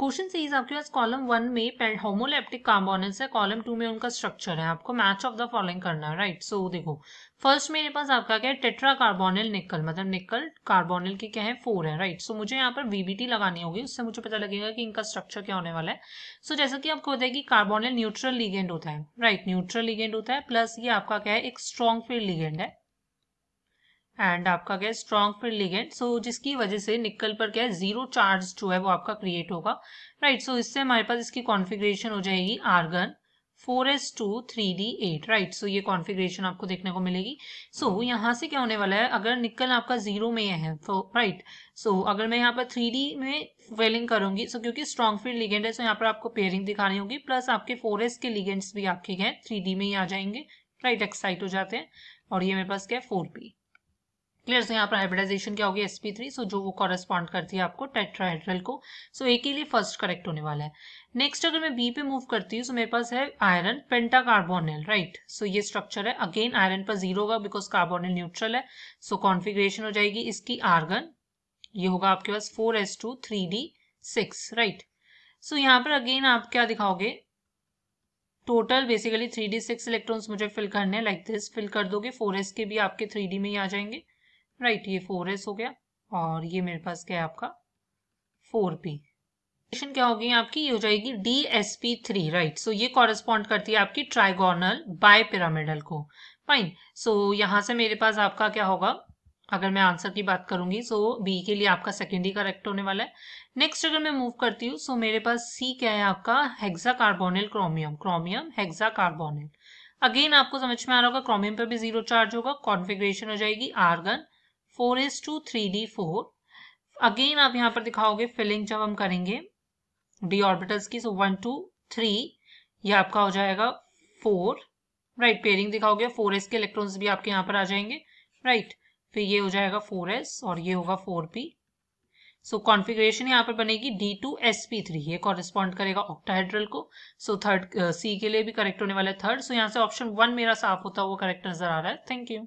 Question says आपके पास column one में होमोलेप्टिक कार्बोनेट्स है कॉलम टू में उनका स्ट्रक्चर है आपको मैच ऑफ द फॉलोइंग करना है राइट सो देखो फर्स्ट मेरे पास आपका क्या है टेट्रा कार्बोनिल निकल मतलब निकल कार्बोनिल के क्या है फोर है राइट सो मुझे यहाँ पर वीबीटी लगानी होगी उससे मुझे पता लगेगा कि इनका स्ट्रक्चर क्या होने वाला है सो जैसा कि आपको है कि कार्बोनिल न्यूट्रल लीगेंड होता है राइट न्यूट्रल लीगेंड होता है प्लस ये आपका क्या है एक स्ट्रॉन्ग फील्ड लीगेंड है एंड आपका क्या है स्ट्रॉन्ग फिर लिगेंड सो जिसकी वजह से निकल पर क्या है जीरो चार्ज जो है वो आपका क्रिएट होगा राइट right, सो so इससे हमारे पास इसकी कॉन्फिग्रेशन हो जाएगी argon four S two three D eight right so ये कॉन्फिग्रेशन आपको देखने को मिलेगी सो so, यहाँ से क्या होने वाला है अगर निकल आपका जीरो में है तो राइट सो अगर मैं यहाँ पर थ्री डी में वेलिंग करूंगी सो so, क्योंकि स्ट्रॉन्ग फील्ड लिगेंड है सो so यहाँ पर आपको पेयरिंग दिखानी होगी प्लस आपके फोर एस के लिगेंड्स भी आपके क्या है थ्री डी में ही आ जाएंगे राइट right, एक्साइट हो जाते हैं और ये मेरे पास क्या है फोर पी क्लियर तो यहाँ पर हाइब्रिडाइजेशन क्या होगी sp3 थ्री सो जो वो कॉरेस्पॉन्ड करती है आपको टेट्राहेड्रल को सो so, ए के लिए फर्स्ट करेक्ट होने वाला है नेक्स्ट अगर मैं बी पे मूव करती हूँ सो so मेरे पास है आयरन पेंटाकार्बोनिल राइट सो ये स्ट्रक्चर है अगेन आयरन पर जीरो होगा बिकॉज कार्बोनिल न्यूट्रल है सो so, कॉन्फिग्रेशन हो जाएगी इसकी आर्गन ये होगा आपके पास four S two three D six right so यहाँ पर अगेन आप क्या दिखाओगे total basically three D six electrons मुझे फिल करने हैं लाइक दिस फिल कर दोगे फोर एस के भी आपके थ्री डी में ही आ जाएंगे राइट ये फोर एस हो गया और ये मेरे पास क्या है आपका फोर पी क्वेश्चन क्या होगी आपकी ये हो जाएगी D S P three right so ये कॉरेस्पॉन्ड करती है आपकी ट्राइगोनल बाय पिरामिडल को फाइन सो so, यहाँ से मेरे पास आपका क्या होगा अगर मैं आंसर की बात करूंगी सो so बी के लिए आपका सेकेंडरी करेक्ट होने वाला है नेक्स्ट अगर मैं मूव करती हूँ सो so मेरे पास सी क्या है आपका hexacarbonyl chromium chromium hexacarbonyl again आपको समझ में आ रहा होगा क्रोमियम पर भी जीरो चार्ज होगा कॉन्फिग्रेशन हो जाएगी argon four S two three D four again आप यहाँ पर दिखाओगे फिलिंग जब हम करेंगे डी ऑर्बिटल्स की सो वन टू थ्री ये आपका हो जाएगा फोर राइट पेयरिंग दिखाओगे फोर एस के इलेक्ट्रॉन्स भी आपके यहाँ पर आ जाएंगे राइट right. फिर ये हो जाएगा फोर एस और ये होगा फोर पी सो कॉन्फिग्रेशन यहाँ पर बनेगी D two S P three ये कॉरेस्पॉन्ड करेगा ऑक्टाहाइड्रल को सो थर्ड सी के लिए भी करेक्ट होने वाला है थर्ड सो so यहाँ से ऑप्शन वन मेरा साफ होता है वो करेक्ट नजर आ रहा है थैंक यू